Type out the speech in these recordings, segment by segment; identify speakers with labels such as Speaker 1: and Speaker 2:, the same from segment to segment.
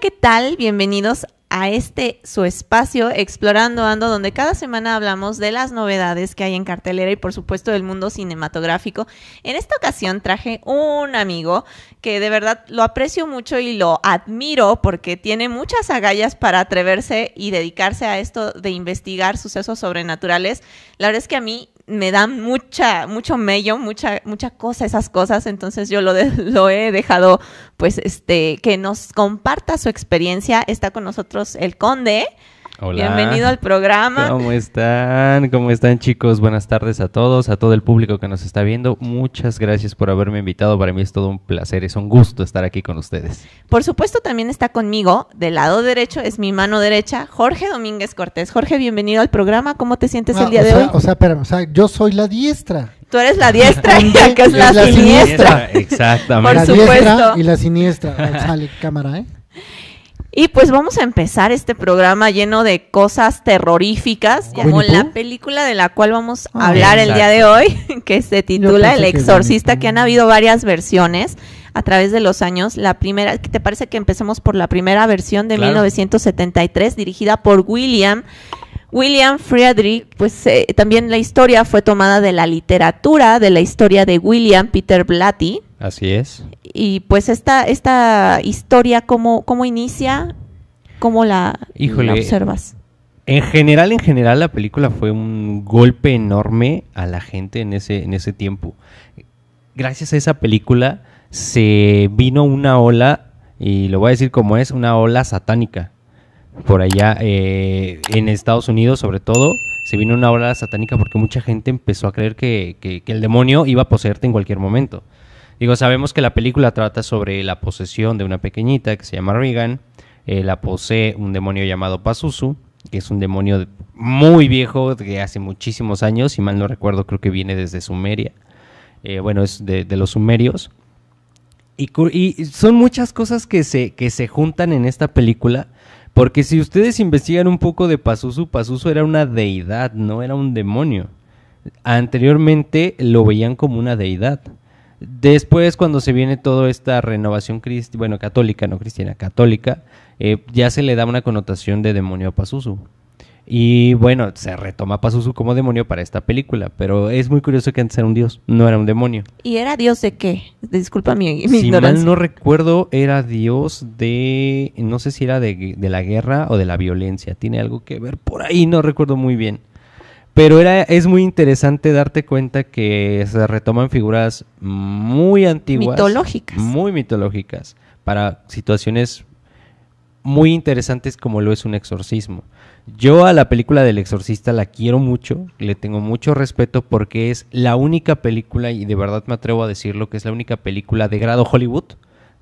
Speaker 1: ¿qué tal? Bienvenidos a este su espacio Explorando Ando, donde cada semana hablamos de las novedades que hay en cartelera y por supuesto del mundo cinematográfico. En esta ocasión traje un amigo que de verdad lo aprecio mucho y lo admiro porque tiene muchas agallas para atreverse y dedicarse a esto de investigar sucesos sobrenaturales. La verdad es que a mí me dan mucha, mucho mello, mucha, mucha cosa esas cosas, entonces yo lo, lo he dejado, pues, este, que nos comparta su experiencia. Está con nosotros el conde.
Speaker 2: Hola. Bienvenido al
Speaker 1: programa.
Speaker 2: ¿Cómo están? ¿Cómo están chicos? Buenas tardes a todos, a todo el público que nos está viendo. Muchas gracias por haberme invitado. Para mí es todo un placer, es un gusto estar aquí con ustedes.
Speaker 1: Por supuesto, también está conmigo, del lado derecho, es mi mano derecha, Jorge Domínguez Cortés. Jorge, bienvenido al programa. ¿Cómo te sientes el día de hoy? O
Speaker 2: sea,
Speaker 3: yo soy la diestra.
Speaker 1: Tú eres la diestra y acá es la, siniestra. Exactamente. Por la supuesto. Diestra y la
Speaker 3: siniestra. Sale cámara, ¿eh?
Speaker 1: Y pues vamos a empezar este programa lleno de cosas terroríficas, como la película de la cual vamos a ah, hablar el día de hoy, que se titula El exorcista, que, han habido varias versiones a través de los años. La primera, ¿te parece que empecemos por la primera versión de 1973 dirigida por William? William Friedrich, pues eh, también la historia fue tomada de la literatura, de la historia de William Peter Blatty,
Speaker 2: Así es.
Speaker 1: Y pues esta, esta historia, ¿cómo, inicia? ¿Cómo la, observas?
Speaker 2: En general, en general, la película fue un golpe enorme a la gente en ese, en ese tiempo. Gracias a esa película se vino una ola, y lo voy a decir como es, una ola satánica. Por allá, eh, en Estados Unidos sobre todo, se vino una ola satánica porque mucha gente empezó a creer que el demonio iba a poseerte en cualquier momento. Digo, sabemos que la película trata sobre la posesión de una pequeñita que se llama Regan. Eh, la posee un demonio llamado Pazuzu, que es un demonio muy viejo, de hace muchísimos años, si mal no recuerdo, creo que viene desde Sumeria. Eh, bueno, es de, los sumerios. Y, y, son muchas cosas que se, que se juntan en esta película. Porque si ustedes investigan un poco de Pazuzu, Pazuzu era una deidad, no era un demonio. Anteriormente lo veían como una deidad. Después, cuando se viene toda esta renovación cristiana bueno, católica, no cristiana, católica, eh, ya se le da una connotación de demonio a Pazuzu. Y bueno, se retoma a Pazuzu como demonio para esta película, pero es muy curioso que antes era un dios, no era un demonio.
Speaker 1: ¿Y era dios de qué? Disculpa mi, mi no
Speaker 2: recuerdo, era dios de, no sé si era de la guerra o de la violencia, tiene algo que ver por ahí, no recuerdo muy bien. Pero era, es muy interesante darte cuenta que se retoman figuras muy antiguas. Mitológicas. Muy mitológicas. Para situaciones muy interesantes como lo es un exorcismo. Yo a la película del exorcista la quiero mucho, le tengo mucho respeto porque es la única película, y de verdad me atrevo a decirlo, que es la única película de grado Hollywood,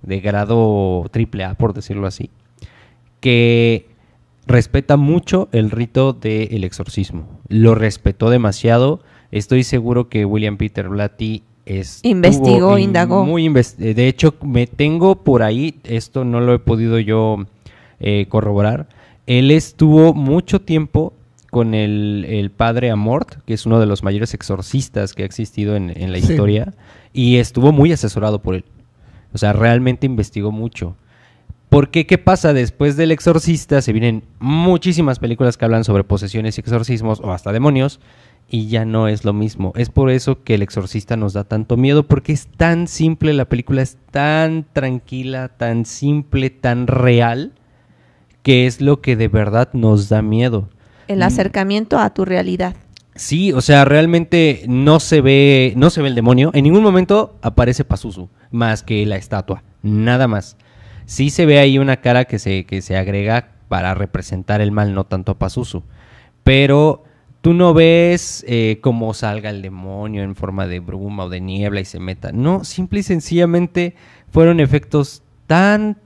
Speaker 2: de grado triple A por decirlo así, que respeta mucho el rito del exorcismo. Lo respetó demasiado. Estoy seguro que William Peter Blatty es investigó, indagó. Muy eh, de hecho, me tengo por ahí, esto no lo he podido yo eh, corroborar. Él estuvo mucho tiempo con el, padre Amort, que es uno de los mayores exorcistas que ha existido en, la historia, y estuvo muy asesorado por él. O sea, realmente investigó mucho. Porque, ¿qué pasa? Después del exorcista se vienen muchísimas películas que hablan sobre posesiones y exorcismos o hasta demonios y ya no es lo mismo. Es por eso que el exorcista nos da tanto miedo porque es tan simple, la película es tan tranquila, tan simple, tan real, que es lo que de verdad nos da miedo.
Speaker 1: El mm. acercamiento a tu realidad.
Speaker 2: Sí, o sea, realmente no se ve, no se ve el demonio. En ningún momento aparece Pazuzu, más que la estatua, nada más sí se ve ahí una cara que se, que se agrega para representar el mal, no tanto a Pazuzu. Pero tú no ves eh, cómo salga el demonio en forma de bruma o de niebla y se meta. No, simple y sencillamente fueron efectos tan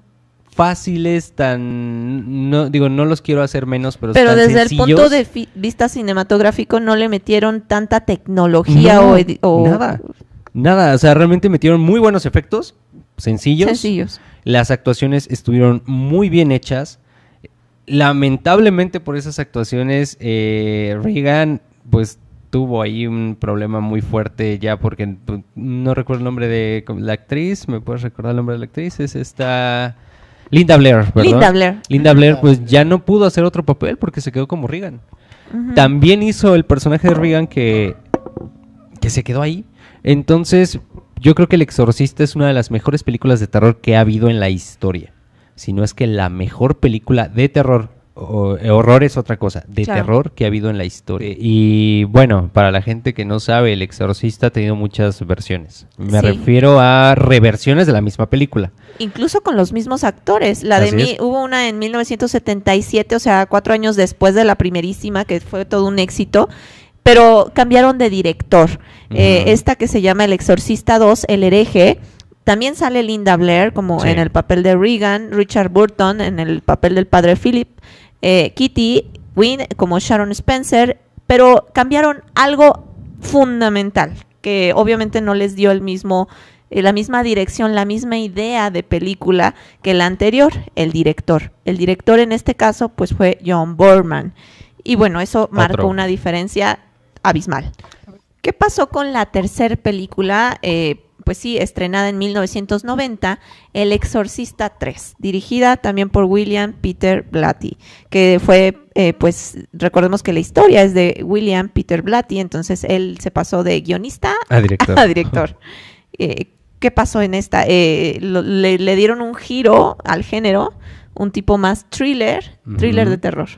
Speaker 2: fáciles, tan no digo no los quiero hacer menos, pero pero desde el punto de
Speaker 1: vista cinematográfico no le metieron tanta tecnología o, o, nada,
Speaker 2: nada, o sea realmente metieron muy buenos efectos sencillos, sencillos las actuaciones estuvieron muy bien hechas. Lamentablemente por esas actuaciones, eh, Reagan pues tuvo ahí un problema muy fuerte ya porque pues, no recuerdo el nombre de la actriz, ¿me puedes recordar el nombre de la actriz? Es esta... Linda Blair, ¿verdad? Linda Blair. Linda Blair pues ya no pudo hacer otro papel porque se quedó como Reagan. También hizo el personaje de Reagan que, que se quedó ahí. Entonces, yo creo que El Exorcista es una de las mejores películas de terror que ha habido en la historia. Si no es que la mejor película de terror, o, eh, horror es otra cosa, de terror que ha habido en la historia. Y bueno, para la gente que no sabe, El Exorcista ha tenido muchas versiones. Me refiero a reversiones de la misma película.
Speaker 1: Incluso con los mismos actores. La de mí, hubo una en 1977, o sea, cuatro años después de la primerísima, que fue todo un éxito pero cambiaron de director. Eh, esta que se llama El Exorcista 2, El Hereje. También sale Linda Blair como en el papel de Regan, Richard Burton en el papel del padre Philip, eh, Kitty Wynne como Sharon Spencer, pero cambiaron algo fundamental que obviamente no les dio el mismo eh, la misma dirección, la misma idea de película que la anterior, el director. El director en este caso pues fue John Borman. Y bueno, eso marcó una diferencia abismal. ¿Qué pasó con la tercera película? Eh, pues sí, estrenada en 1990, El Exorcista 3, dirigida también por William Peter Blatty, que fue, eh, pues recordemos que la historia es de William Peter Blatty, entonces él se pasó de guionista
Speaker 2: a director.
Speaker 1: Eh, ¿Qué pasó en esta? le, dieron un giro al género, un tipo más thriller, thriller de terror.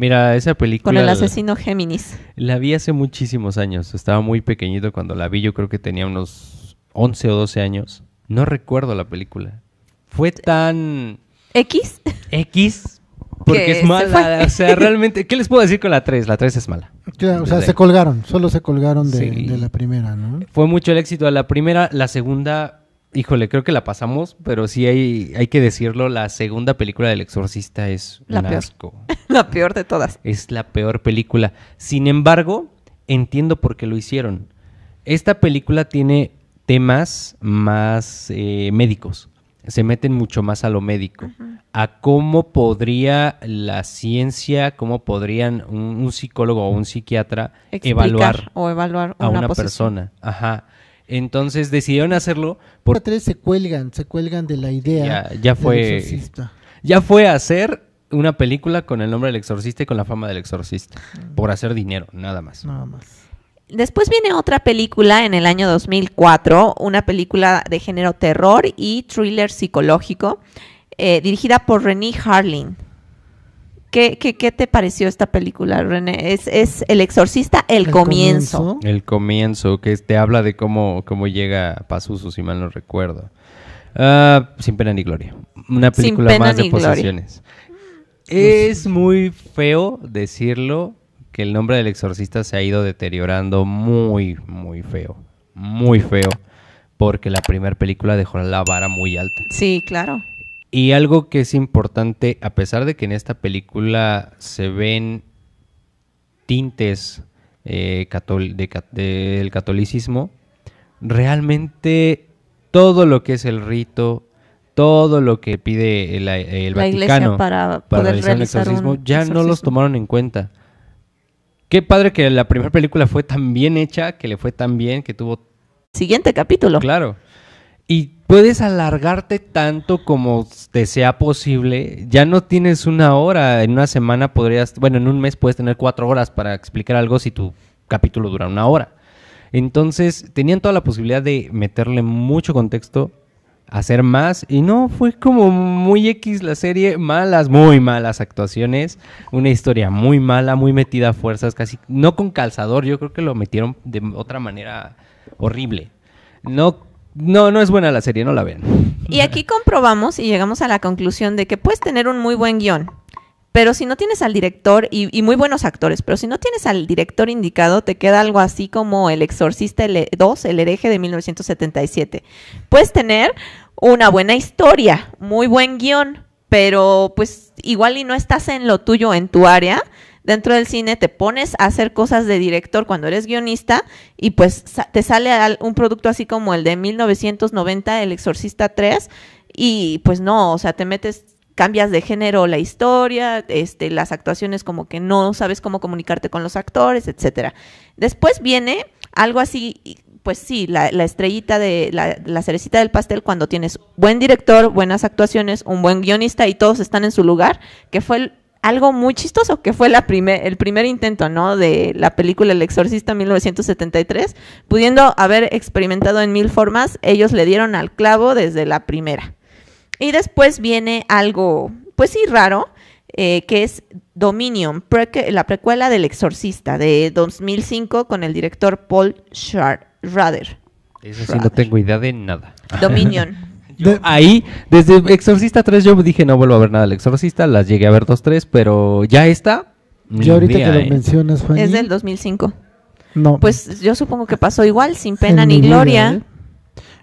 Speaker 2: Mira, esa película... Con el asesino
Speaker 1: Géminis.
Speaker 2: La, vi hace muchísimos años. Estaba muy pequeñito cuando la vi. Yo creo que tenía unos 11 o 12 años. No recuerdo la película. Fue tan... X. X. Porque es mala. o sea, realmente, ¿qué les puedo decir con la 3? La 3 es mala. o sea, se
Speaker 3: colgaron. Solo se colgaron de, de la
Speaker 2: primera, ¿no? Fue mucho el éxito de la primera. La segunda Híjole, creo que la pasamos, pero sí hay, hay que decirlo, la segunda película del exorcista es la un asco.
Speaker 1: la peor de todas.
Speaker 2: Es la peor película. Sin embargo, entiendo por qué lo hicieron. Esta película tiene temas más eh, médicos. Se meten mucho más a lo médico, a cómo podría la ciencia, cómo podrían un, psicólogo o un psiquiatra evaluar o evaluar a una persona. Ajá. Entonces decidieron hacerlo. Por
Speaker 3: tres se cuelgan, se cuelgan de la idea. Ya, fue.
Speaker 2: Ya fue hacer una película con el nombre del exorcista y con la fama del exorcista. Por hacer dinero, nada más. Nada más.
Speaker 1: Después viene otra película en el año 2004, una película de género terror y thriller psicológico, eh, dirigida por René Harling. ¿Qué, te pareció esta película, René? Es, El Exorcista, el, comienzo.
Speaker 2: El comienzo, que te habla de cómo, cómo llega Pazuzu, si mal no recuerdo. Ah, sin pena ni gloria. Una película más de posesiones. Es muy feo decirlo que el nombre del exorcista se ha ido deteriorando muy, muy feo. Muy feo. Porque la primera película dejó la vara muy alta.
Speaker 1: Sí, claro.
Speaker 2: Y algo que es importante, a pesar de que en esta película se ven tintes eh, del catolicismo, realmente todo lo que es el rito, todo lo que pide el, eh, Vaticano para, poder realizar, un exorcismo, ya no los tomaron en cuenta. Qué padre que la primera película fue tan bien hecha, que le fue tan bien, que tuvo... Siguiente capítulo. Claro. Y puedes alargarte tanto como te sea posible. Ya no tienes una hora, en una semana podrías, bueno, en un mes puedes tener cuatro horas para explicar algo si tu capítulo dura una hora. Entonces, tenían toda la posibilidad de meterle mucho contexto, hacer más, y no, fue como muy X la serie, malas, muy malas actuaciones, una historia muy mala, muy metida a fuerzas, casi, no con calzador, yo creo que lo metieron de otra manera horrible. No no, no es buena la serie, no la ven.
Speaker 1: Y aquí comprobamos y llegamos a la conclusión de que puedes tener un muy buen guión, pero si no tienes al director y, y, muy buenos actores, pero si no tienes al director indicado, te queda algo así como El Exorcista 2, El hereje de 1977. Puedes tener una buena historia, muy buen guión, pero pues igual y no estás en lo tuyo, en tu área, dentro del cine, te pones a hacer cosas de director cuando eres guionista y pues te sale un producto así como el de 1990, El Exorcista 3, y pues no, o sea, te metes cambias de género la historia, este, las actuaciones como que no sabes cómo comunicarte con los actores, etcétera. Después viene algo así, pues sí, la, estrellita de la, cerecita del pastel cuando tienes buen director, buenas actuaciones, un buen guionista y todos están en su lugar, que fue el algo muy chistoso, que fue la el primer intento, ¿no? De la película El Exorcista 1973, pudiendo haber experimentado en mil formas, ellos le dieron al clavo desde la primera. Y después viene algo, pues sí, raro, eh, que es Dominion, pre la precuela del Exorcista de 2005 con el director Paul Schrader. Eso sí,
Speaker 2: no tengo idea de nada. Dominion. ahí, desde Exorcista 3 yo dije no vuelvo a ver nada del Exorcista, las llegué a ver dos, tres, pero ya está. Ya ahorita te que lo ¿eh? mencionas,
Speaker 3: Fanny, Es del
Speaker 1: 2005. No. Pues yo supongo que pasó igual, sin pena ni gloria. ¿eh?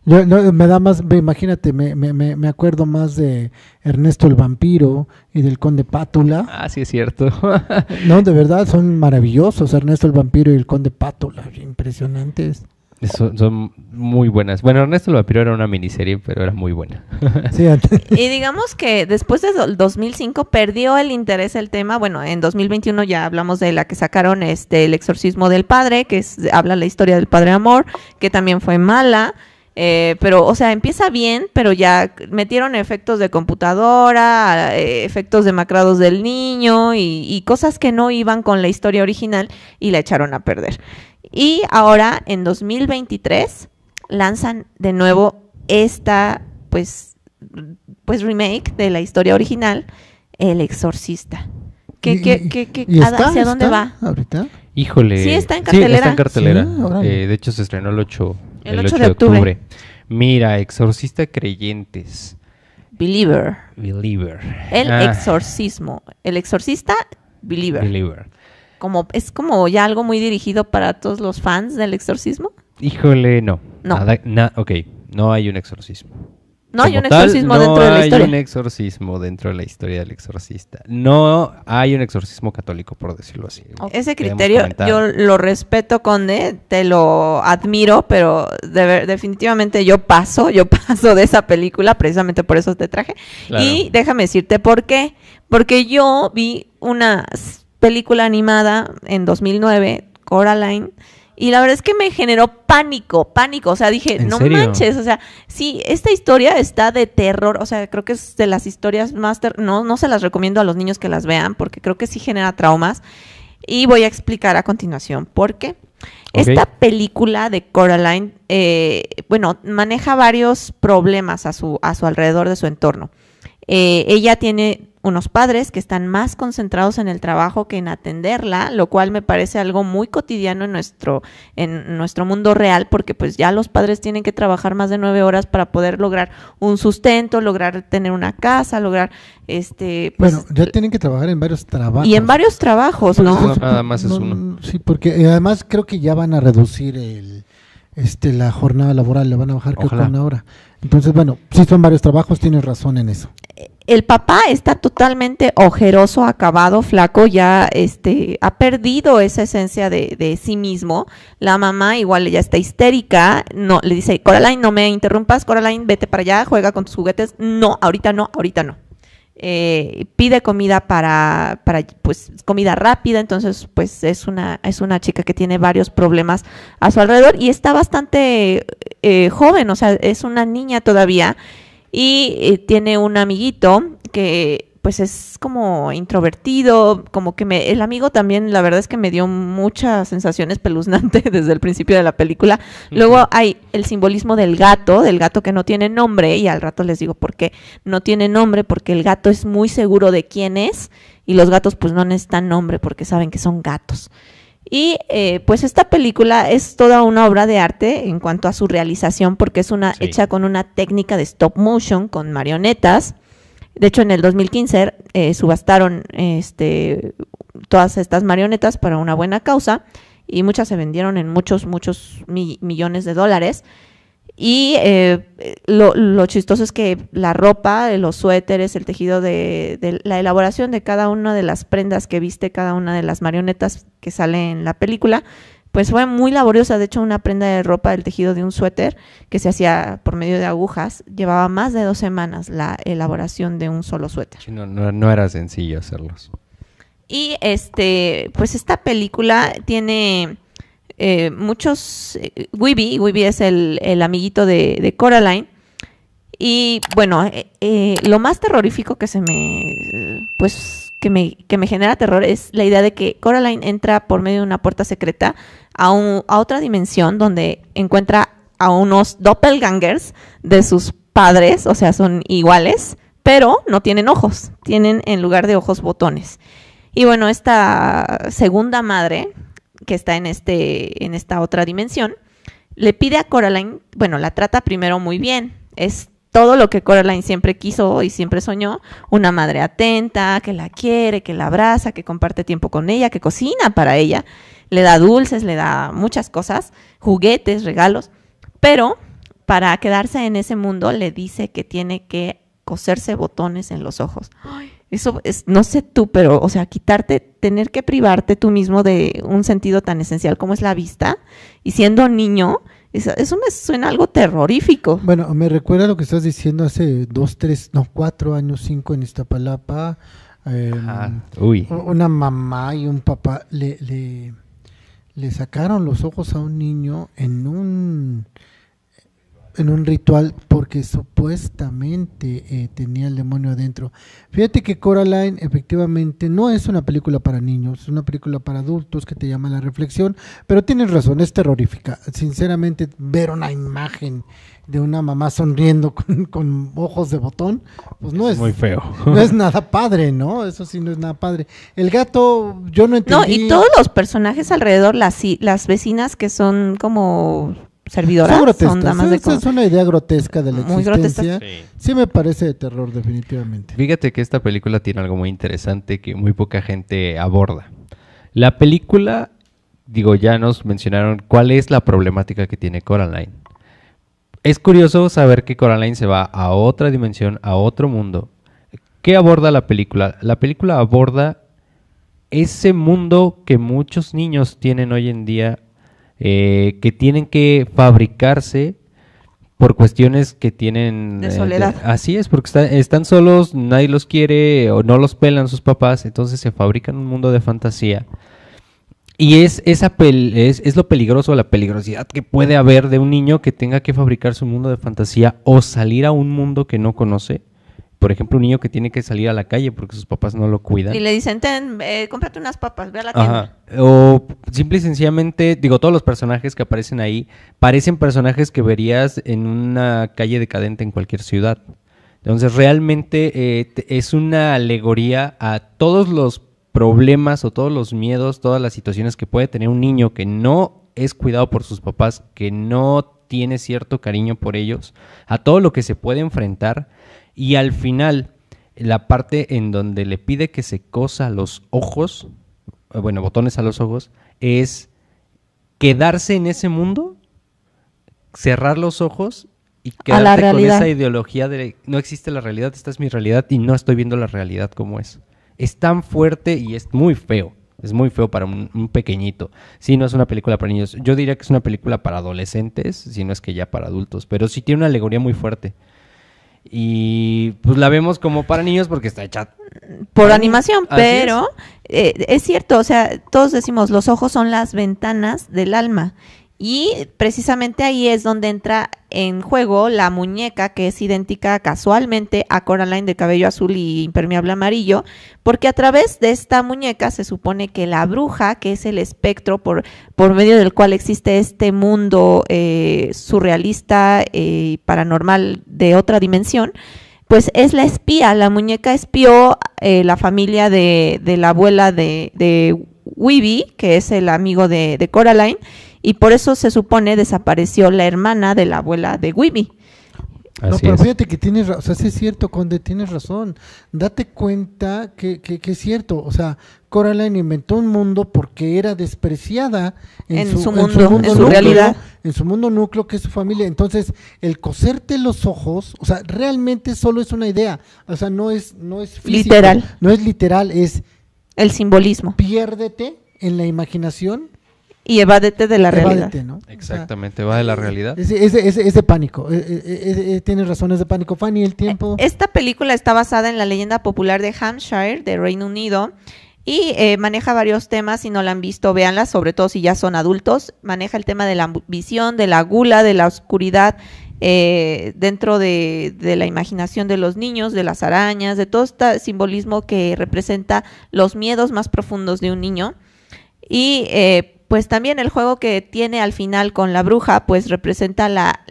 Speaker 3: Yo, no, me da más, imagínate, me, me, me, acuerdo más de Ernesto el Vampiro y del Conde Pátula.
Speaker 2: Ah, sí, es cierto.
Speaker 3: no, de verdad, son maravillosos, Ernesto el Vampiro y el Conde Pátula, impresionantes.
Speaker 2: Son, muy buenas. Bueno, Ernesto lo Vampiro era una miniserie, pero era muy buena.
Speaker 1: y digamos que después del 2005 perdió el interés el tema. Bueno, en 2021 ya hablamos de la que sacaron este El Exorcismo del Padre, que habla la historia del Padre Amor, que también fue mala. Eh, pero, o sea, empieza bien, pero ya metieron efectos de computadora, eh, efectos demacrados del niño y, y cosas que no iban con la historia original y la echaron a perder. Y ahora en 2023 lanzan de nuevo esta pues pues remake de la historia original, El Exorcista. ¿Qué, qué, qué,
Speaker 3: ¿Hacia dónde va? Ahorita.
Speaker 2: Híjole. Sí, está en cartelera. Sí, está en cartelera. Eh, de hecho, se estrenó el 8, el de, octubre. Mira, Exorcista Creyentes.
Speaker 1: Believer. Believer. El ah. exorcismo. El exorcista, Believer. Believer como es como ya algo muy dirigido para todos los fans del exorcismo.
Speaker 2: Híjole, no. No. ok, no hay un exorcismo. No hay un exorcismo dentro de la historia. No hay un exorcismo dentro de la historia del exorcista. No hay un exorcismo católico, por decirlo así. Ese criterio yo lo
Speaker 1: respeto, Conde, te lo admiro, pero definitivamente yo paso, yo paso de esa película, precisamente por eso te traje. Y déjame decirte por qué. Porque yo vi unas película animada en 2009, Coraline, y la verdad es que me generó pánico, pánico. O sea, dije, no manches. O sea, sí, esta historia está de terror. O sea, creo que es de las historias más. no, no se las recomiendo a los niños que las vean, porque creo que sí genera traumas. Y voy a explicar a continuación por qué. Esta película de Coraline, eh, bueno, maneja varios problemas a su, a su alrededor de su entorno. Eh, ella tiene unos padres que están más concentrados en el trabajo que en atenderla, lo cual me parece algo muy cotidiano en nuestro, en nuestro mundo real, porque pues ya los padres tienen que trabajar más de nueve horas para poder lograr un sustento, lograr tener una casa, lograr este pues, bueno
Speaker 3: ya tienen que trabajar en varios trabajos y en varios
Speaker 1: trabajos no, nada más es uno
Speaker 3: sí porque eh, además creo que ya van a reducir el este la jornada laboral la van a bajar creo una hora entonces bueno si son varios trabajos tienes razón en eso
Speaker 1: eh, el papá está totalmente ojeroso, acabado, flaco, ya este, ha perdido esa esencia de, de, sí mismo. La mamá igual ya está histérica, no, le dice, Coraline, no me interrumpas, Coraline, vete para allá, juega con tus juguetes. No, ahorita no, ahorita no. Eh, pide comida para, para, pues, comida rápida, entonces, pues, es una, es una chica que tiene varios problemas a su alrededor y está bastante eh, joven, o sea, es una niña todavía y eh, tiene un amiguito que pues es como introvertido, como que me, el amigo también, la verdad es que me dio muchas sensaciones espeluznante desde el principio de la película. Luego hay el simbolismo del gato, del gato que no tiene nombre, y al rato les digo por qué no tiene nombre, porque el gato es muy seguro de quién es, y los gatos pues no necesitan nombre porque saben que son gatos. Y eh, pues esta película es toda una obra de arte en cuanto a su realización, porque es una hecha con una técnica de stop motion con marionetas. De hecho, en el 2015 eh, subastaron este, todas estas marionetas para una buena causa y muchas se vendieron en muchos, muchos millones de dólares. Y eh, lo, chistoso es que la ropa, los suéteres, el tejido de, la elaboración de cada una de las prendas que viste cada una de las marionetas que sale en la película, pues fue muy laboriosa. De hecho, una prenda de ropa del tejido de un suéter que se hacía por medio de agujas llevaba más de dos semanas la elaboración de un solo suéter.
Speaker 2: no, era sencillo hacerlos.
Speaker 1: Y este, pues esta película tiene eh, muchos, Weeby, eh, Weeby es el, amiguito de, Coraline, y bueno, eh, lo más terrorífico que se me, pues, que me, que me genera terror es la idea de que Coraline entra por medio de una puerta secreta a, a otra dimensión donde encuentra a unos doppelgangers de sus padres, o sea, son iguales, pero no tienen ojos, tienen en lugar de ojos botones. Y bueno, esta segunda madre, que está en, este, en esta otra dimensión, le pide a Coraline, bueno, la trata primero muy bien, es todo lo que Coraline siempre quiso y siempre soñó, una madre atenta, que la quiere, que la abraza, que comparte tiempo con ella, que cocina para ella, le da dulces, le da muchas cosas, juguetes, regalos, pero para quedarse en ese mundo le dice que tiene que coserse botones en los ojos. Eso es, no sé tú, pero, o sea, quitarte, tener que privarte tú mismo de un sentido tan esencial como es la vista, y siendo niño, eso, me suena algo
Speaker 3: terrorífico. Bueno, me recuerda lo que estás diciendo hace dos, tres, no, cuatro años, cinco en Iztapalapa. Eh, Una mamá y un papá le, le sacaron los ojos a un niño en un en un ritual porque supuestamente eh, tenía el demonio adentro. Fíjate que Coraline efectivamente no es una película para niños, es una película para adultos que te llama la reflexión, pero tienes razón, es terrorífica. Sinceramente, ver una imagen de una mamá sonriendo con, ojos de botón, pues no es, muy feo. No es nada padre, ¿no? Eso sí no es nada padre. El
Speaker 1: gato, yo no entendí. No, y todos los personajes alrededor, las, las vecinas que son como servidor son, es una idea grotesca de la existencia. sí. me
Speaker 3: parece de terror definitivamente.
Speaker 2: Fíjate que esta película tiene algo muy interesante que muy poca gente aborda. La película, digo, ya nos mencionaron cuál es la problemática que tiene Coraline. Es curioso saber que Coraline se va a otra dimensión, a otro mundo. ¿Qué aborda la película? La película aborda ese mundo que muchos niños tienen hoy en día eh, que tienen que fabricarse por cuestiones que tienen... De eh, soledad. así es, porque están solos, nadie los quiere o no los pelan sus papás, entonces se fabrican un mundo de fantasía. Y es, esa es, lo peligroso, la peligrosidad que puede haber de un niño que tenga que fabricar su mundo de fantasía o salir a un mundo que no conoce por ejemplo, un niño que tiene que salir a la calle porque sus papás no lo cuidan. Y le
Speaker 1: dicen, ten, eh, cómprate unas papas, ve a la tienda.
Speaker 2: O simple y sencillamente, digo, todos los personajes que aparecen ahí parecen personajes que verías en una calle decadente en cualquier ciudad. Entonces, realmente eh, es una alegoría a todos los problemas o todos los miedos, todas las situaciones que puede tener un niño que no es cuidado por sus papás, que no tiene cierto cariño por ellos, a todo lo que se puede enfrentar y al final, la parte en donde le pide que se cosa los ojos, eh, bueno, botones a los ojos, es quedarse en ese mundo, cerrar los ojos y quedarte con esa ideología de no existe la realidad, esta es mi realidad y no estoy viendo la realidad como es. Es tan fuerte y es muy feo. Es muy feo para un, pequeñito. Si no es una película para niños. Yo diría que es una película para adolescentes, si no es que ya para adultos, pero sí tiene una alegoría muy fuerte. Y pues la vemos como para niños porque está hecha. Por animación, pero
Speaker 1: eh, es cierto, o sea, todos decimos, los ojos son las ventanas del alma. Y precisamente ahí es donde entra en juego la muñeca que es idéntica casualmente a Coraline de cabello azul y impermeable amarillo, porque a través de esta muñeca se supone que la bruja, que es el espectro por, por medio del cual existe este mundo eh, surrealista eh, y paranormal de otra dimensión, pues es la espía, la muñeca espió eh, la familia de, de, la abuela de, Weeby, que es el amigo de Coraline y por eso se supone desapareció la hermana de la abuela de Wibi.
Speaker 3: no, pero fíjate que tienes razón, o sea, es cierto, Conde, tienes razón. Date cuenta que, es cierto, o sea, Coraline inventó un mundo porque era despreciada en, su, mundo, en su, realidad. En su mundo núcleo, que es su familia. Entonces, el coserte los ojos, o sea, realmente solo es una idea, o sea, no es, no es físico, literal. No es literal, es. El simbolismo. Piérdete en la imaginación y evádete de la realidad.
Speaker 2: Exactamente, va de la realidad. Ese,
Speaker 3: pánico, eh, eh, eh, tiene razones de pánico. Fanny, el tiempo.
Speaker 1: Esta película está basada en la leyenda popular de Hampshire, de Reino Unido. Y maneja varios temas, si no la han visto, véanla, sobre todo si ya son adultos. Maneja el tema de la visión, de la gula, de la oscuridad dentro de, la imaginación de los niños, de las arañas, de todo este simbolismo que representa los miedos más profundos de un niño. Y eh, pues también el juego que tiene al final con la bruja, pues representa la,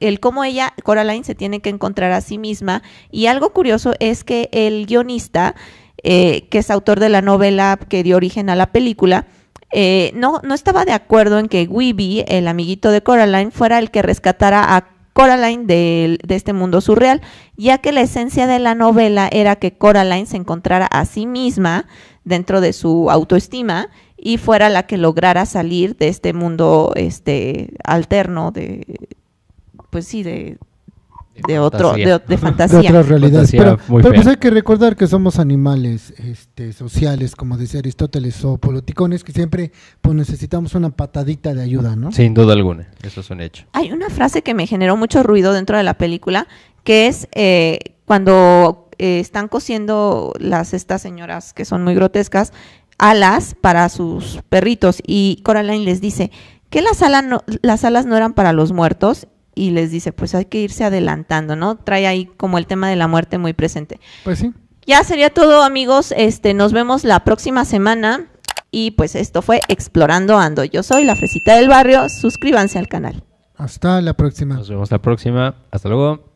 Speaker 1: el, cómo ella, Coraline, se tiene que encontrar a sí misma. Y algo curioso es que el guionista, eh, que es autor de la novela que dio origen a la película, eh, no, no estaba de acuerdo en que Weeby, el amiguito de Coraline, fuera el que rescatara a Coraline de, este mundo surreal, ya que la esencia de la novela era que Coraline se encontrara a sí misma dentro de su autoestima y fuera la que lograra salir de este mundo este alterno de pues sí de de otro De, fantasía otra realidad pero, pues, hay
Speaker 3: que recordar que somos animales este, sociales como decía Aristóteles o politicones que siempre pues necesitamos una patadita de ayuda no sin duda
Speaker 2: alguna eso es un hecho
Speaker 1: hay una frase que me generó mucho ruido dentro de la película que es eh, cuando eh, están cosiendo las estas señoras que son muy grotescas alas para sus perritos y Coraline les dice que las, alas no, las alas no eran para los muertos y les dice, pues hay que irse adelantando, ¿no? Trae ahí como el tema de la muerte muy presente. Pues sí. Ya sería todo, amigos. Este, nos vemos la próxima semana. Y pues esto fue Explorando Ando. Yo soy la Fresita del Barrio. Suscríbanse al canal.
Speaker 3: Hasta la próxima. Nos vemos la próxima. Hasta luego.